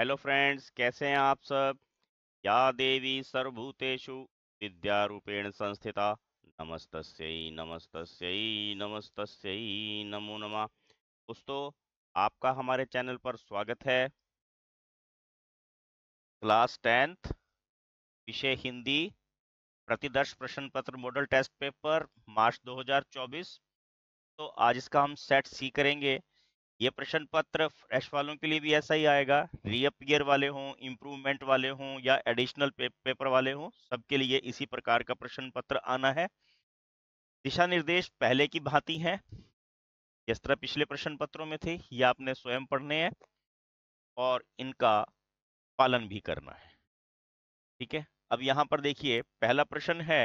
Hello friends कैसे हैं आप सब या देवी सर्वभूतेषु विद्या रूपेण संस्थिता नमस्त नमस्तस्यई नमस्तस्यई नमो नमः दोस्तों आपका हमारे चैनल पर स्वागत है क्लास टेंथ विषय हिंदी प्रतिदर्श प्रश्न पत्र मॉडल टेस्ट पेपर मार्च 2024 तो आज इसका हम सेट सी करेंगे ये प्रश्न पत्र फ्रेश वालों के लिए भी ऐसा ही आएगा रीअपियर वाले हों इम्प्रूवमेंट वाले हों या एडिशनल पे, पेपर वाले हों सबके लिए इसी प्रकार का प्रश्न पत्र आना है दिशा निर्देश पहले की भांति हैं जिस तरह पिछले प्रश्न पत्रों में थे ये आपने स्वयं पढ़ने हैं और इनका पालन भी करना है ठीक है अब यहाँ पर देखिए पहला प्रश्न है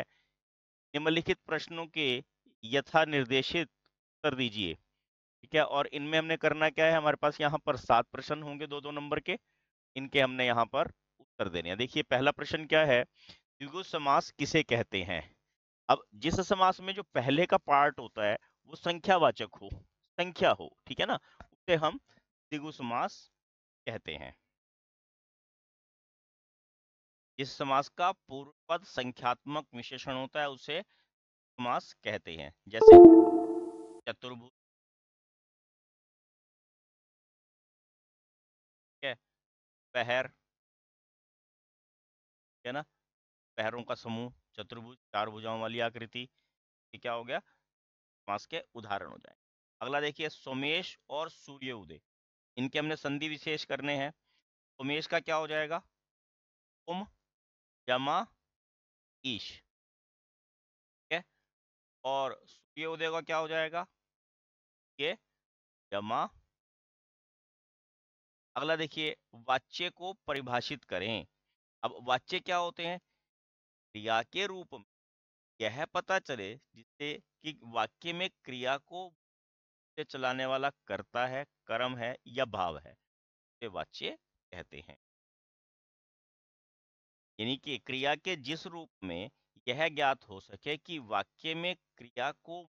निम्नलिखित प्रश्नों के यथा निर्देशित कर दीजिए ठीक है और इनमें हमने करना क्या है हमारे पास यहाँ पर सात प्रश्न होंगे दो दो नंबर के इनके हमने यहाँ पर उत्तर देने हैं देखिए पहला प्रश्न क्या है द्विगु समास किसे कहते हैं अब जिस समास में जो पहले का पार्ट होता है वो संख्यावाचक हो संख्या हो ठीक है ना उसे हम द्विगु समास कहते हैं जिस समास का पूर्व पद संख्यात्मक विशेषण होता है उसे समास कहते हैं जैसे चतुर्भुज है पहर है ना पहरों का समूह चतुर्भुज चार भुजाओं वाली आकृति ये क्या हो गया मास के उदाहरण हो जाए अगला देखिए सोमेश और सूर्य उदय इनके हमने संधि विशेष करने हैं सोमेश का क्या हो जाएगा उम जमा ईश ठीक है और सूर्य उदय का क्या हो जाएगा ये जमा अगला देखिए वाच्य को परिभाषित करें अब वाच्य क्या होते हैं क्रिया के रूप में यह पता चले जिससे कि वाक्य में क्रिया को चलाने वाला करता है कर्म है या भाव है उसे वाच्य कहते हैं यानी कि क्रिया के जिस रूप में यह ज्ञात हो सके कि वाक्य में क्रिया को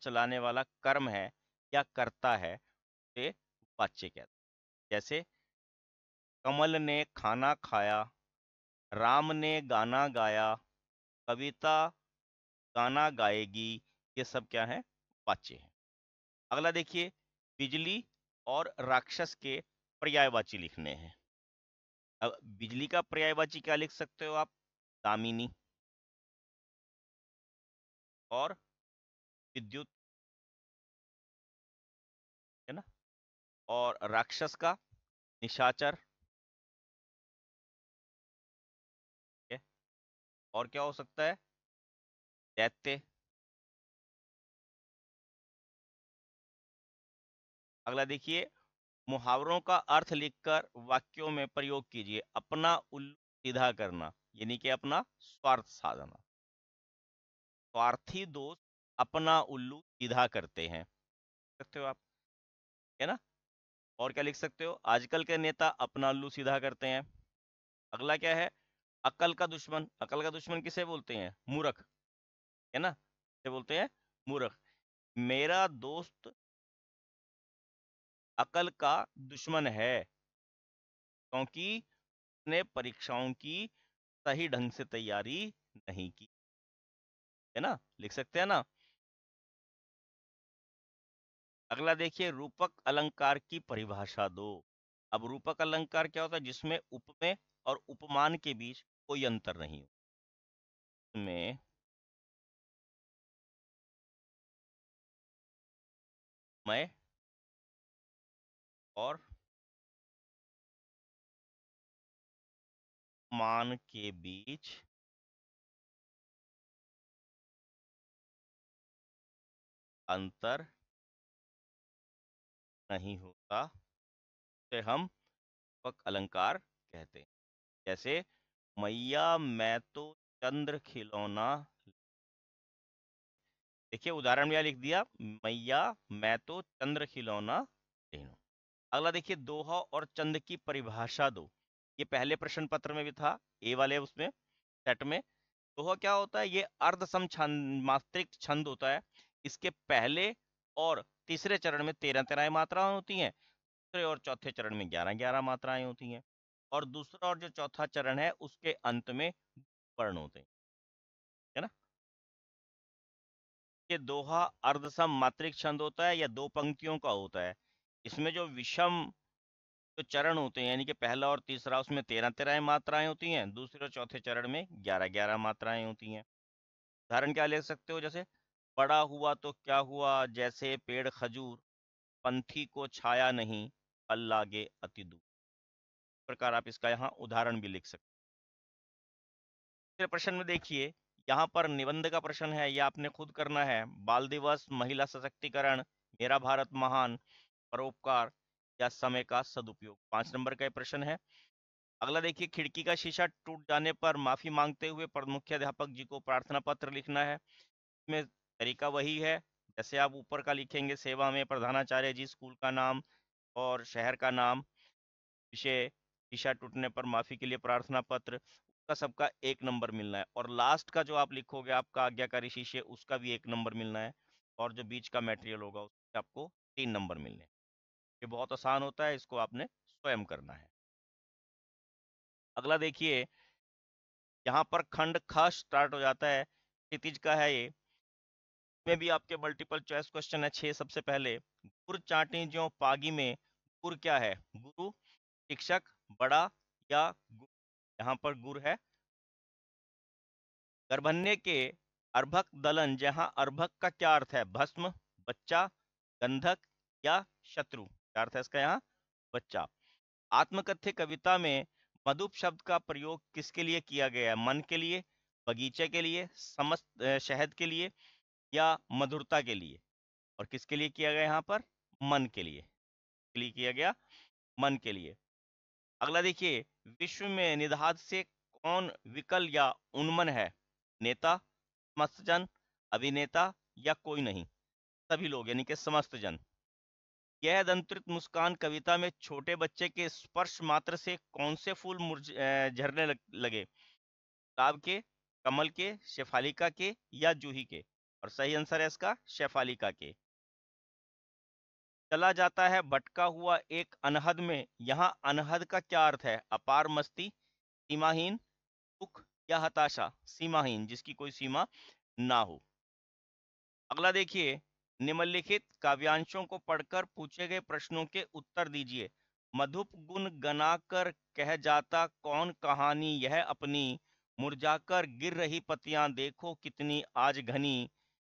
चलाने वाला कर्म है या करता है उसे वाच्य कहते हैं जैसे कमल ने खाना खाया राम ने गाना गाया कविता गाना गाएगी ये सब क्या है वाच्य हैं अगला देखिए बिजली और राक्षस के पर्यायवाची लिखने हैं अब बिजली का पर्यायवाची क्या लिख सकते हो आप दामिनी और विद्युत और राक्षस का निशाचर और क्या हो सकता है दैत्य अगला देखिए मुहावरों का अर्थ लिखकर वाक्यों में प्रयोग कीजिए अपना उल्लू सीधा करना यानी कि अपना स्वार्थ साधना स्वार्थी दोस्त अपना उल्लू सीधा करते हैं सकते हो आप है ना और क्या लिख सकते हो आजकल के नेता अपना उल्लू सीधा करते हैं अगला क्या है अकल का दुश्मन अकल का दुश्मन किसे बोलते हैं मूर्ख है ना क्या बोलते हैं मूर्ख मेरा दोस्त अकल का दुश्मन है क्योंकि उसने परीक्षाओं की सही ढंग से तैयारी नहीं की है ना लिख सकते हैं ना अगला देखिए रूपक अलंकार की परिभाषा दो अब रूपक अलंकार क्या होता है जिसमें उपमेय और उपमान के बीच कोई अंतर नहीं हो में मैं और मान के बीच अंतर नहीं होता उसे हम रूपक अलंकार कहते हैं जैसे मैया मैं तो चंद्र खिलौना देखिए उदाहरण यह लिख दिया मैया मैं तो चंद्र खिलौना लेनो अगला देखिए दोहा और चंद की परिभाषा दो ये पहले प्रश्न पत्र में भी था ए वाले उसमें सेट में दोहा क्या होता है ये अर्ध सम छंद मात्रिक छंद होता है इसके पहले और तीसरे चरण में तेरह तेरह मात्राएं होती हैं दूसरे और चौथे चरण में ग्यारह ग्यारह मात्राएं होती हैं और दूसरा और जो चौथा चरण है उसके अंत में वर्ण होते हैं है ना ये दोहा अर्धसम मात्रिक छंद होता है या दो पंक्तियों का होता है इसमें जो विषम जो चरण होते हैं यानी कि पहला और तीसरा उसमें तेरह तेरह मात्राएं होती हैं दूसरे और चौथे चरण में ग्यारह ग्यारह मात्राएं होती हैं उदाहरण क्या ले सकते हो जैसे बड़ा हुआ तो क्या हुआ जैसे पेड़ खजूर पंथी को छाया नहीं अल्लाह के अति दूर प्रकार आप इसका यहाँ उदाहरण भी लिख सकते प्रश्न में देखिए यहाँ पर निबंध का प्रश्न है यह आपने खुद करना है बाल दिवस महिला सशक्तिकरण मेरा भारत महान परोपकार या समय का सदुपयोग पांच नंबर का प्रश्न है अगला देखिए खिड़की का शीशा टूट जाने पर माफी मांगते हुए अध्यापक जी को प्रार्थना पत्र लिखना है इसमें तरीका वही है जैसे आप ऊपर का लिखेंगे सेवा में प्रधानाचार्य जी स्कूल का नाम और शहर का नाम विषय दिशा टूटने पर माफ़ी के लिए प्रार्थना पत्र उसका सबका एक नंबर मिलना है और लास्ट का जो आप लिखोगे आपका आज्ञाकारी शिष्य उसका भी एक नंबर मिलना है और जो बीच का मेटेरियल होगा उसके आपको तीन नंबर मिलने ये बहुत आसान होता है इसको आपने स्वयं करना है अगला देखिए यहाँ पर खंड ख स्टार्ट हो जाता है क्षितिज का है ये इसमें भी आपके मल्टीपल चॉइस क्वेश्चन है छह सबसे पहले गुर चाटी जो पागी में गुर क्या है गुरु शिक्षक बड़ा या गुरु यहाँ पर गुर है गर्भन्य के अर्भक दलन जहाँ अर्भक का क्या अर्थ है भस्म बच्चा गंधक या शत्रु क्या अर्थ है इसका यहाँ बच्चा आत्मकथ्य कविता में मधुप शब्द का प्रयोग किसके लिए किया गया है मन के लिए बगीचे के लिए समस्त शहद के लिए या मधुरता के लिए और किसके लिए किया गया यहाँ पर मन के लिए क्लिक किया गया मन के लिए अगला देखिए विश्व में निधात से कौन विकल या उन्मन है नेता समस्त जन अभिनेता या कोई नहीं सभी लोग यानी कि समस्त जन यह दंत्रित मुस्कान कविता में छोटे बच्चे के स्पर्श मात्र से कौन से फूल झरने लगे के कमल के शेफालिका के या जूही के और सही आंसर है इसका शेफालिका के चला जाता है भटका हुआ एक अनहद में यहाँ अनहद का क्या अर्थ है अपार मस्ती सीमाहीन दुख या हताशा सीमाहीन जिसकी कोई सीमा ना हो अगला देखिए निम्नलिखित काव्यांशों को पढ़कर पूछे गए प्रश्नों के उत्तर दीजिए मधुप गुण गनाकर कह जाता कौन कहानी यह अपनी मुरझाकर गिर रही पतियां देखो कितनी आज घनी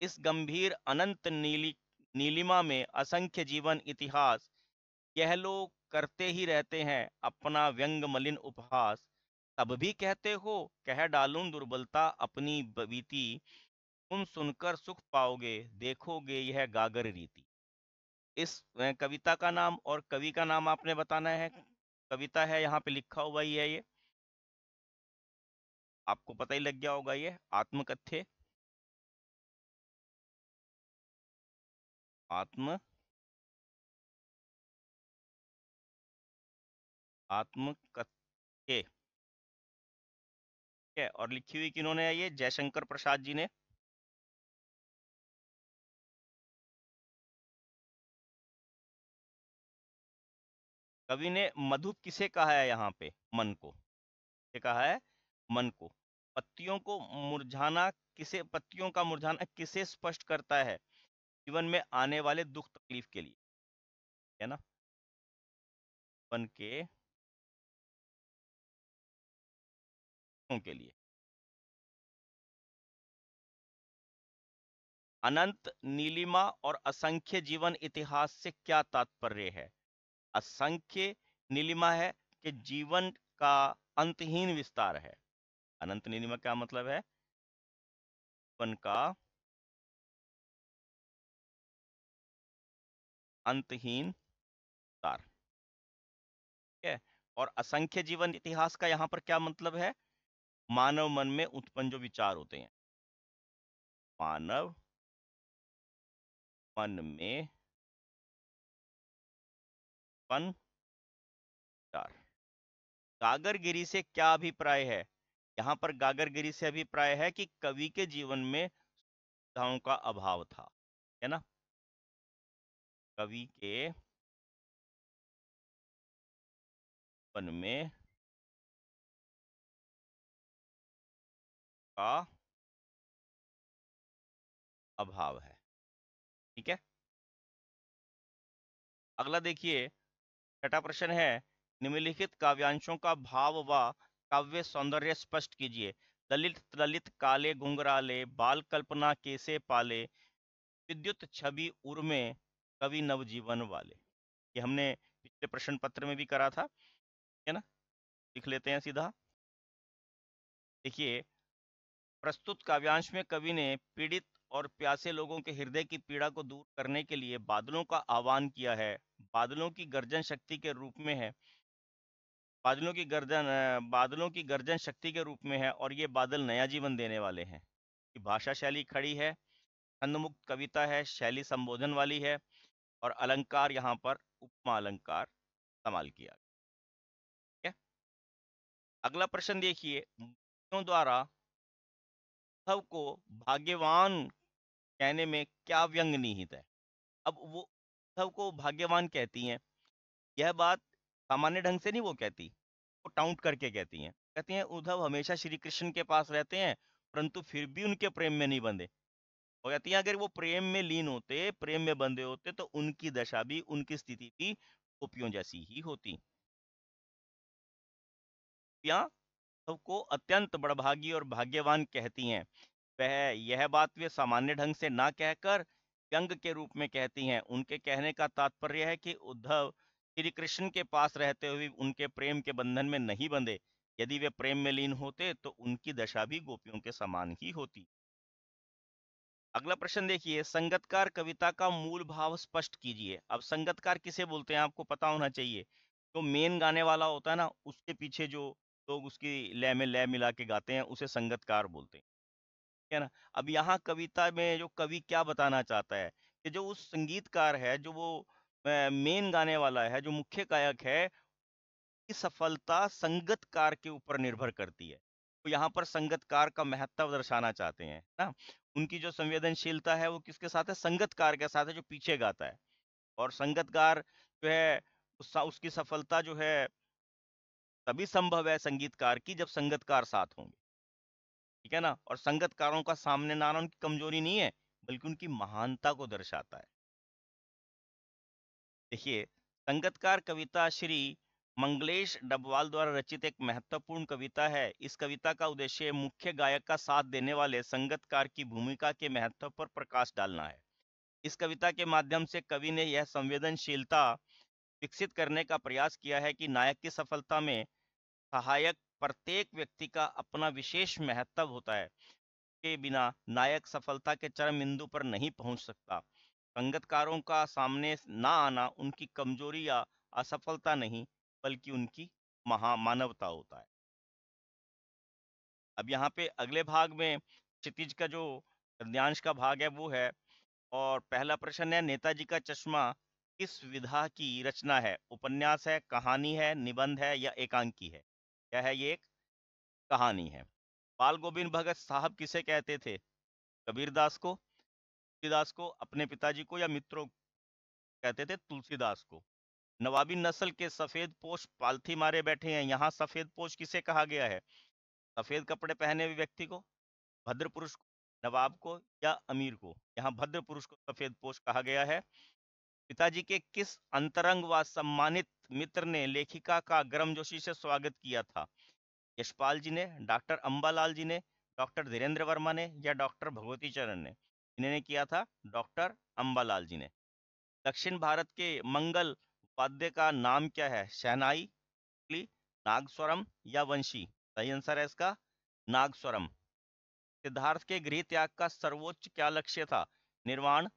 इस गंभीर अनंत नीली नीलिमा में असंख्य जीवन इतिहास यह लोग करते ही रहते हैं अपना व्यंग मलिन उपहास तब भी कहते हो कह डालूं दुर्बलता अपनी बीती तुम सुनकर सुख पाओगे देखोगे यह गागर रीति इस कविता का नाम और कवि का नाम आपने बताना है कविता है यहाँ पे लिखा हुआ ही है ये आपको पता ही लग गया होगा ये आत्मकथ्य आत्म आत्म के, है और लिखी हुई किन्होंने है जयशंकर प्रसाद जी ने कवि ने मधु किसे कहा है यहाँ पे मन को किसे कहा है मन को पत्तियों को मुरझाना किसे पत्तियों का मुरझाना किसे स्पष्ट करता है जीवन में आने वाले दुख तकलीफ के लिए है ना जीवन के के लिए अनंत नीलिमा और असंख्य जीवन इतिहास से क्या तात्पर्य है असंख्य नीलिमा है कि जीवन का अंतहीन विस्तार है अनंत नीलिमा क्या मतलब है जीवन का अंतहीन तार ठीक है और असंख्य जीवन इतिहास का यहां पर क्या मतलब है मानव मन में उत्पन्न जो विचार होते हैं मानव मन में उत्पन्न विचार गागरगिरी से क्या अभिप्राय है यहां पर गागरगिरी से अभिप्राय है कि कवि के जीवन में सुविधाओं का अभाव था है ना कवि के वन में का अभाव है ठीक है अगला देखिए छठा प्रश्न है निम्नलिखित काव्यांशों का भाव व काव्य सौंदर्य स्पष्ट कीजिए दलित दलित काले घुंघराले बाल कल्पना कैसे पाले विद्युत छवि उर्मे कवि नवजीवन वाले ये हमने पिछले प्रश्न पत्र में भी करा था है ना लिख लेते हैं सीधा देखिए प्रस्तुत काव्यांश में कवि ने पीड़ित और प्यासे लोगों के हृदय की पीड़ा को दूर करने के लिए बादलों का आह्वान किया है बादलों की गर्जन शक्ति के रूप में है बादलों की गर्जन बादलों की गर्जन शक्ति के रूप में है और ये बादल नया जीवन देने वाले हैं भाषा शैली खड़ी है छंदमुक्त कविता है शैली संबोधन वाली है और अलंकार यहाँ पर उपमा अलंकार इस्तेमाल किया ठीक है अगला प्रश्न देखिए मुनियों द्वारा उद्धव को भाग्यवान कहने में क्या व्यंग निहित है अब वो उद्धव को भाग्यवान कहती हैं यह बात सामान्य ढंग से नहीं वो कहती वो टाउंट करके कहती हैं कहती हैं उद्धव हमेशा श्री कृष्ण के पास रहते हैं परंतु फिर भी उनके प्रेम में नहीं बंधे और कहती है अगर वो प्रेम में लीन होते प्रेम में बंधे होते तो उनकी दशा भी उनकी स्थिति भी गोपियों जैसी ही होती सबको अत्यंत बड़भागी और भाग्यवान कहती हैं वह यह बात वे सामान्य ढंग से ना कहकर व्यंग के रूप में कहती हैं उनके कहने का तात्पर्य है कि उद्धव श्री कृष्ण के पास रहते हुए उनके प्रेम के बंधन में नहीं बंधे यदि वे प्रेम में लीन होते तो उनकी दशा भी गोपियों के समान ही होती अगला प्रश्न देखिए संगतकार कविता का मूल भाव स्पष्ट कीजिए अब संगतकार किसे बोलते हैं आपको पता होना चाहिए जो तो मेन गाने वाला होता है ना उसके पीछे जो लोग तो उसकी लय में लय मिला के गाते हैं उसे संगतकार बोलते हैं ठीक है ना अब यहाँ कविता में जो कवि क्या बताना चाहता है कि जो उस संगीतकार है जो वो मेन गाने वाला है जो मुख्य गायक है उसकी सफलता संगतकार के ऊपर निर्भर करती है तो यहाँ पर संगतकार का महत्व दर्शाना चाहते हैं ना उनकी जो संवेदनशीलता है वो किसके साथ है संगतकार के साथ है जो पीछे गाता है और संगतकार जो है उस, उसकी सफलता जो है तभी संभव है संगीतकार की जब संगतकार साथ होंगे ठीक है ना और संगतकारों का सामने ना आना उनकी कमजोरी नहीं है बल्कि उनकी महानता को दर्शाता है देखिए संगतकार कविता श्री मंगलेश डबवाल द्वारा रचित एक महत्वपूर्ण कविता है इस कविता का उद्देश्य मुख्य गायक का साथ देने वाले संगतकार की भूमिका के महत्व पर प्रकाश डालना है इस कविता के माध्यम से कवि ने यह संवेदनशीलता विकसित करने का प्रयास किया है कि नायक की सफलता में सहायक प्रत्येक व्यक्ति का अपना विशेष महत्व होता है के बिना नायक सफलता के चरम बिंदु पर नहीं पहुंच सकता संगतकारों का सामने ना आना उनकी कमजोरी या असफलता नहीं बल्कि उनकी महामानवता होता है अब यहाँ पे अगले भाग में क्षितिज का जो हृदयांश का भाग है वो है और पहला प्रश्न है नेताजी का चश्मा किस विधा की रचना है उपन्यास है कहानी है निबंध है या एकांकी है क्या है ये एक कहानी है बाल गोविंद भगत साहब किसे कहते थे कबीरदास को तुलसीदास को अपने पिताजी को या मित्रों कहते थे तुलसीदास को नवाबी नस्ल के सफेद पोष पालथी मारे बैठे हैं यहाँ सफेद पोष किसे कहा गया है सफेद कपड़े पहने हुए व्यक्ति को भद्र पुरुष को नवाब को या अमीर को यहाँ भद्र पुरुष को सफेद पोष कहा गया है पिताजी के किस अंतरंग व सम्मानित मित्र ने लेखिका का गर्मजोशी से स्वागत किया था यशपाल जी ने डॉक्टर अम्बालाल जी ने डॉक्टर धीरेन्द्र वर्मा ने या डॉक्टर भगवती चरण ने इन्होंने किया था डॉक्टर अम्बालाल जी ने दक्षिण भारत के मंगल वाद्य का नाम क्या है शहनाई नागस्वरम या वंशी सही आंसर है इसका नागस्वरम सिद्धार्थ के गृह त्याग का सर्वोच्च क्या लक्ष्य था निर्वाण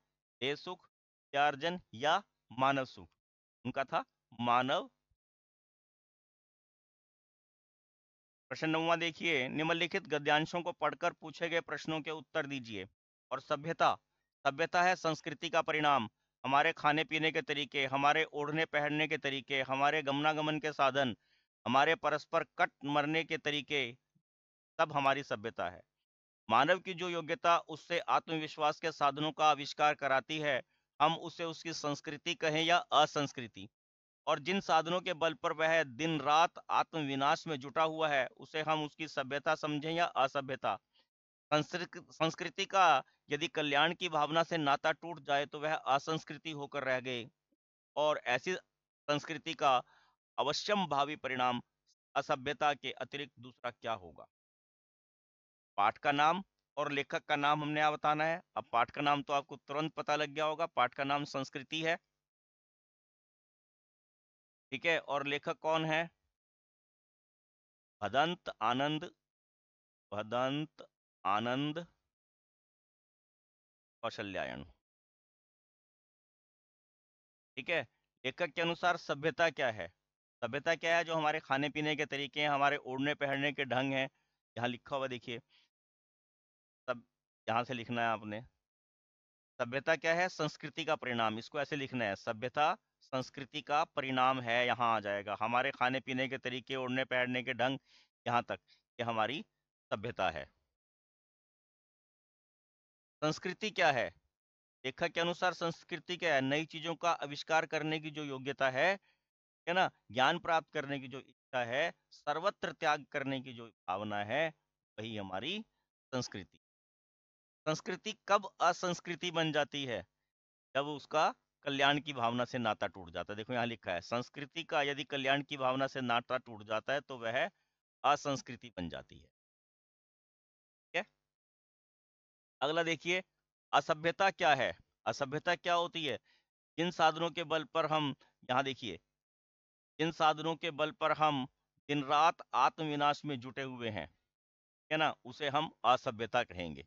देह त्यार्जन या या मानव सुख उनका था मानव प्रश्न नौवा देखिए निम्नलिखित गद्यांशों को पढ़कर पूछे गए प्रश्नों के उत्तर दीजिए और सभ्यता सभ्यता है संस्कृति का परिणाम हमारे खाने पीने के तरीके हमारे ओढ़ने पहनने के तरीके हमारे गमनागमन के साधन हमारे परस्पर कट मरने के तरीके सब हमारी सभ्यता है मानव की जो योग्यता उससे आत्मविश्वास के साधनों का आविष्कार कराती है हम उसे उसकी संस्कृति कहें या असंस्कृति और जिन साधनों के बल पर वह दिन रात आत्मविनाश में जुटा हुआ है उसे हम उसकी सभ्यता समझें या असभ्यता संस्कृति का यदि कल्याण की भावना से नाता टूट जाए तो वह असंस्कृति होकर रह गए और ऐसी संस्कृति का अवश्यम भावी परिणाम असभ्यता के अतिरिक्त दूसरा क्या होगा पाठ का नाम और लेखक का नाम हमने यहां बताना है अब पाठ का नाम तो आपको तुरंत पता लग गया होगा पाठ का नाम संस्कृति है ठीक है और लेखक कौन है भदंत आनंद भदंत आनंद कौशल्यायन ठीक है लेखक के अनुसार सभ्यता क्या है सभ्यता क्या है जो हमारे खाने पीने के तरीके हैं हमारे ओढ़ने पहनने के ढंग हैं यहाँ लिखा हुआ देखिए सब यहाँ से लिखना है आपने सभ्यता क्या है संस्कृति का परिणाम इसको ऐसे लिखना है सभ्यता संस्कृति का परिणाम है यहाँ आ जाएगा हमारे खाने पीने के तरीके ओढ़ने पहनने के ढंग यहाँ तक ये यह हमारी सभ्यता है संस्कृति क्या है लेखक के अनुसार संस्कृति क्या है नई चीजों का आविष्कार करने की जो योग्यता है है ना ज्ञान प्राप्त करने की जो इच्छा है सर्वत्र त्याग करने की जो भावना है वही हमारी संस्कृति संस्कृति कब असंस्कृति बन जाती है जब उसका कल्याण की भावना से नाता टूट जाता है देखो यहाँ लिखा है संस्कृति का यदि कल्याण की भावना से नाता टूट जाता है तो वह असंस्कृति बन जाती है अगला देखिए असभ्यता क्या है असभ्यता क्या होती है इन साधनों के बल पर हम यहाँ देखिए किन साधनों के बल पर हम दिन रात आत्मविनाश में जुटे हुए हैं है ना उसे हम असभ्यता कहेंगे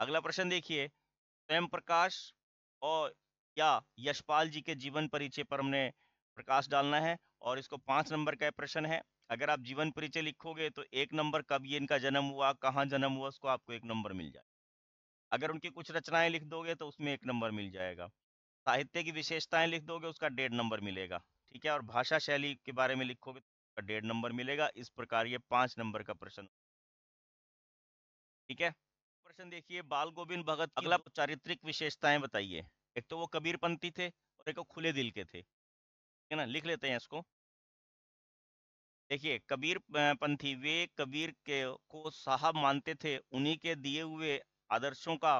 अगला प्रश्न देखिए स्वयं प्रकाश और या यशपाल जी के जीवन परिचय पर हमने प्रकाश डालना है और इसको पांच नंबर का प्रश्न है अगर आप जीवन परिचय लिखोगे तो एक नंबर कब ये इनका जन्म हुआ कहाँ जन्म हुआ उसको आपको एक नंबर मिल जाए अगर उनकी कुछ रचनाएं लिख दोगे तो उसमें एक नंबर मिल जाएगा साहित्य की विशेषताएं लिख दोगे उसका डेढ़ नंबर मिलेगा ठीक है और भाषा शैली के बारे में लिखोगे तो उसका डेढ़ नंबर मिलेगा इस प्रकार ये पांच नंबर का प्रश्न ठीक है प्रश्न देखिए बाल गोविंद भगत अगला चारित्रिक विशेषताएं बताइए एक तो वो कबीरपंथी थे और एक वो खुले दिल के थे ठीक है ना लिख लेते हैं इसको देखिए कबीर पंथी वे कबीर के को साहब मानते थे उन्हीं के दिए हुए आदर्शों का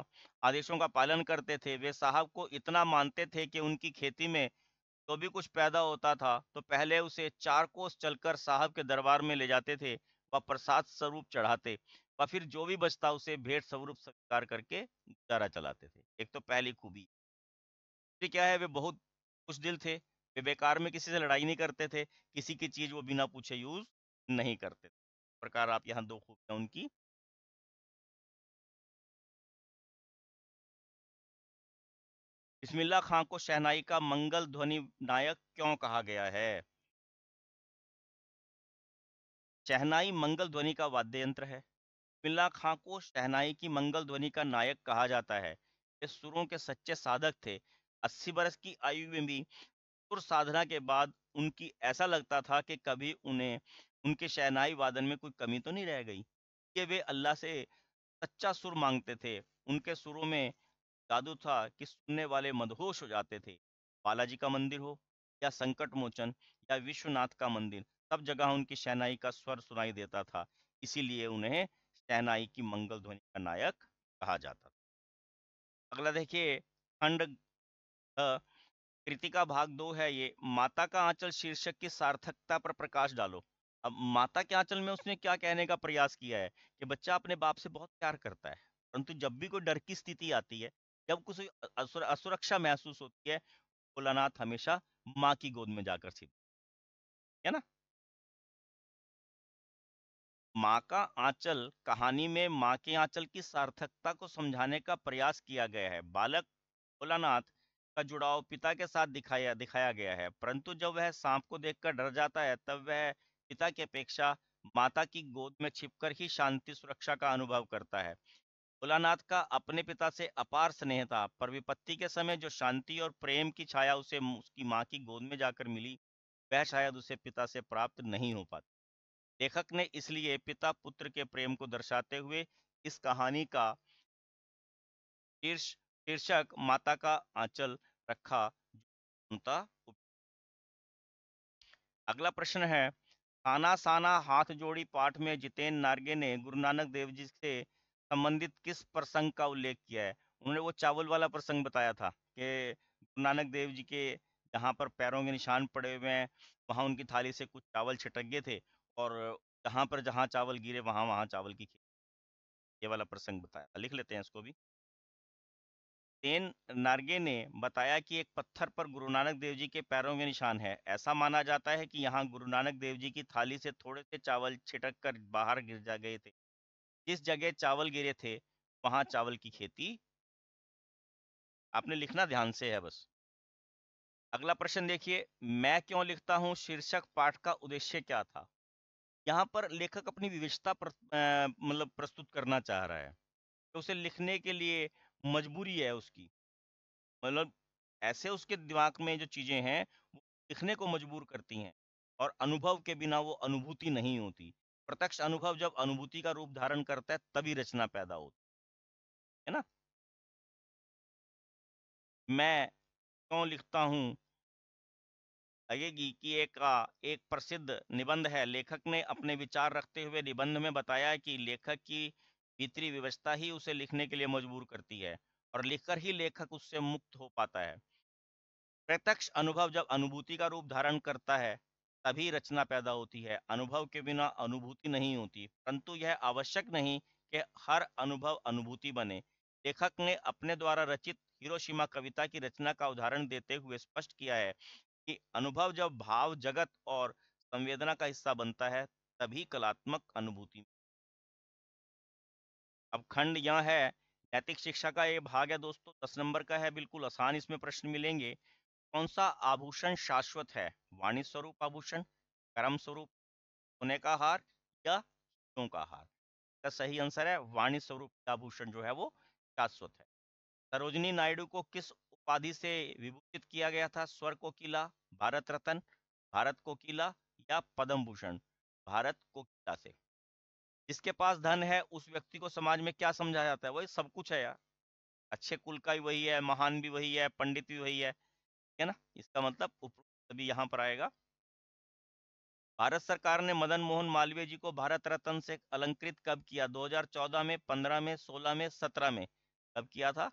आदेशों का पालन करते थे वे साहब को इतना मानते थे कि उनकी खेती में जो तो भी कुछ पैदा होता था तो पहले उसे चार कोस चलकर साहब के दरबार में ले जाते थे व प्रसाद स्वरूप चढ़ाते व फिर जो भी बचता उसे भेंट स्वरूप स्वीकार करके गुजारा चलाते थे एक तो पहली खूबी क्या है वे बहुत खुश दिल थे वे बेकार में किसी से लड़ाई नहीं करते थे किसी की चीज वो बिना पूछे यूज नहीं करते थे प्रकार आप यहाँ दो खूबियां उनकी बिस्मिल्ला खां को शहनाई का मंगल ध्वनि नायक क्यों कहा गया है शहनाई मंगल ध्वनि का वाद्य यंत्र है बिस्मिल्ला खां को शहनाई की मंगल ध्वनि का नायक कहा जाता है ये सुरों के सच्चे साधक थे अस्सी बरस की आयु में भी कठोर साधना के बाद उनकी ऐसा लगता था कि कभी उन्हें उनके शहनाई वादन में कोई कमी तो नहीं रह गई कि वे अल्लाह से सच्चा सुर मांगते थे उनके सुरों में जादू था कि सुनने वाले मदहोश हो जाते थे बालाजी का मंदिर हो या संकट मोचन या विश्वनाथ का मंदिर सब जगह उनकी शहनाई का स्वर सुनाई देता था इसीलिए उन्हें शहनाई की मंगल ध्वनि का नायक कहा जाता था अगला देखिए खंड कृतिका भाग दो है ये माता का आंचल शीर्षक की सार्थकता पर प्रकाश डालो अब माता के आंचल में उसने क्या कहने का प्रयास किया है कि बच्चा अपने बाप से बहुत प्यार करता है परंतु जब भी कोई डर की स्थिति आती है जब कुछ असुरक्षा महसूस होती है भोलानाथ हमेशा माँ की गोद में जाकर सीख है ना माँ का आंचल कहानी में माँ के आंचल की सार्थकता को समझाने का प्रयास किया गया है बालक भोलानाथ का जुड़ाव पिता के साथ दिखाया दिखाया गया है परंतु जब वह सांप को देखकर डर जाता है तब वह पिता की अपेक्षा माता की गोद में छिपकर ही शांति सुरक्षा का अनुभव करता है भोलानाथ का अपने पिता से अपार स्नेह था पर विपत्ति के समय जो शांति और प्रेम की छाया उसे उसकी माँ की गोद में जाकर मिली वह शायद उसे पिता से प्राप्त नहीं हो पाती लेखक ने इसलिए पिता पुत्र के प्रेम को दर्शाते हुए इस कहानी का शीर्ष शीर्षक माता का आंचल रखा उनका अगला प्रश्न है साना साना हाथ जोड़ी पाठ में जितेन नार्गे ने गुरु नानक देव जी से संबंधित किस प्रसंग का उल्लेख किया है उन्होंने वो चावल वाला प्रसंग बताया था कि गुरु नानक देव जी के जहाँ पर पैरों के निशान पड़े हुए हैं वहाँ उनकी थाली से कुछ चावल छिटक गए थे और जहाँ पर जहाँ चावल गिरे वहाँ वहाँ चावल की खेती ये वाला प्रसंग बताया लिख लेते हैं इसको भी सेन नारगे ने बताया कि एक पत्थर पर गुरु नानक देव जी के पैरों के निशान है ऐसा माना जाता है कि यहाँ गुरु नानक देव जी की थाली से थोड़े से चावल छिटक कर बाहर गिर जा गए थे जिस जगह चावल गिरे थे वहां चावल की खेती आपने लिखना ध्यान से है बस अगला प्रश्न देखिए मैं क्यों लिखता हूँ शीर्षक पाठ का उद्देश्य क्या था यहाँ पर लेखक अपनी विविधता मतलब प्रस्तुत करना चाह रहा है तो उसे लिखने के लिए मजबूरी है उसकी मतलब ऐसे उसके दिमाग में जो चीज़ें हैं वो लिखने को मजबूर करती हैं और अनुभव के बिना वो अनुभूति नहीं होती प्रत्यक्ष अनुभव जब अनुभूति का रूप धारण करता है तभी रचना पैदा होती है ना मैं क्यों लिखता हूं लगेगी कि एक एक प्रसिद्ध निबंध है लेखक ने अपने विचार रखते हुए निबंध में बताया कि लेखक की भीतरी व्यवस्था ही उसे लिखने के लिए मजबूर करती है और लिखकर ही लेखक उससे मुक्त हो पाता है प्रत्यक्ष अनुभव जब अनुभूति का रूप धारण करता है तभी रचना पैदा होती है अनुभव के बिना अनुभूति नहीं होती परंतु यह आवश्यक नहीं कि हर अनुभव अनुभूति बने लेखक ने अपने द्वारा रचित हिरोशिमा कविता की रचना का उदाहरण देते हुए स्पष्ट किया है कि अनुभव जब भाव जगत और संवेदना का हिस्सा बनता है तभी कलात्मक अनुभूति अब खंड यह है नैतिक शिक्षा का ये भाग है दोस्तों दस नंबर का है बिल्कुल आसान इसमें प्रश्न मिलेंगे कौन सा आभूषण शाश्वत है वाणी स्वरूप आभूषण कर्म स्वरूप सोने का हार या क्यों का हार का सही आंसर है वाणी स्वरूप आभूषण जो है वो शाश्वत है सरोजनी नायडू को किस उपाधि से विभूषित किया गया था स्वर को किला भारत रत्न भारत को किला या पद्म भूषण भारत को किला से जिसके पास धन है उस व्यक्ति को समाज में क्या समझा जाता है वही सब कुछ है यार अच्छे कुल का भी वही है महान भी वही है पंडित भी वही है ठीक है ना इसका मतलब उपरोक्त अभी यहाँ पर आएगा भारत सरकार ने मदन मोहन मालवीय जी को भारत रत्न से अलंकृत कब किया 2014 में 15 में 16 में 17 में कब किया था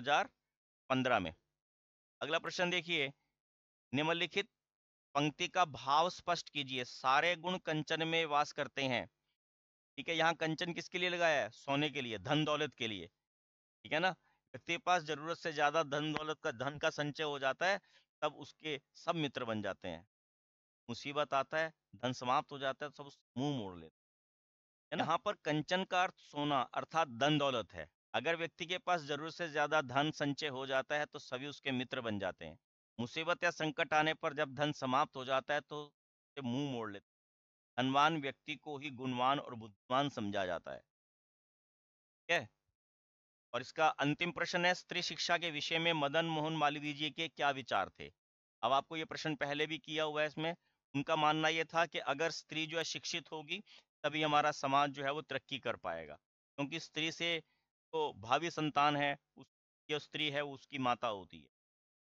2015 में अगला प्रश्न देखिए निम्नलिखित पंक्ति का भाव स्पष्ट कीजिए सारे गुण कंचन में वास करते हैं ठीक है यहाँ कंचन किसके लिए लगाया है सोने के लिए धन दौलत के लिए ठीक है ना व्यक्ति के पास जरूरत से ज्यादा धन दौलत का धन का संचय हो जाता है तब उसके सब मित्र बन जाते हैं मुसीबत आता है धन समाप्त हो जाता है सब मुंह मोड़ लेते हैं हाँ। यहाँ पर कंचन का अर्थ सोना अर्थात धन दौलत है अगर व्यक्ति के पास जरूरत से ज्यादा धन संचय हो जाता है तो सभी उसके मित्र बन जाते हैं मुसीबत या संकट आने पर जब धन समाप्त हो जाता है तो मुंह मोड़ लेते धनवान व्यक्ति को ही गुणवान और बुद्धिमान समझा जाता है ठीक है और इसका अंतिम प्रश्न है स्त्री शिक्षा के विषय में मदन मोहन मालवीय जी के क्या विचार थे अब आपको ये प्रश्न पहले भी किया हुआ है इसमें उनका मानना यह था कि अगर स्त्री जो है शिक्षित होगी तभी हमारा समाज जो है वो तरक्की कर पाएगा क्योंकि स्त्री से जो तो भावी संतान है उसकी जो स्त्री है उसकी माता होती है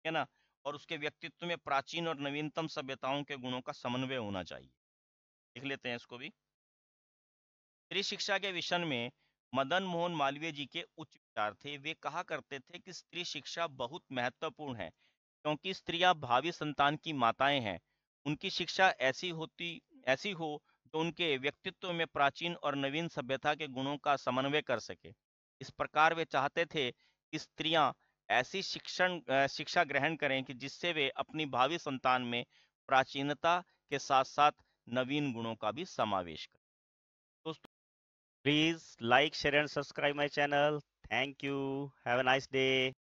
है ना और उसके व्यक्तित्व में प्राचीन और नवीनतम सभ्यताओं के गुणों का समन्वय होना चाहिए लिख लेते हैं इसको भी स्त्री शिक्षा के विषय में मदन मोहन मालवीय जी के उच्च विचार थे वे कहा करते थे कि स्त्री शिक्षा बहुत महत्वपूर्ण है क्योंकि स्त्रियां भावी संतान की माताएं हैं उनकी शिक्षा ऐसी होती ऐसी हो जो उनके व्यक्तित्व में प्राचीन और नवीन सभ्यता के गुणों का समन्वय कर सके इस प्रकार वे चाहते थे कि स्त्रियां ऐसी शिक्षण शिक्षा ग्रहण करें कि जिससे वे अपनी भावी संतान में प्राचीनता के साथ साथ नवीन गुणों का भी समावेश कर दोस्तों please like share and subscribe my channel thank you have a nice day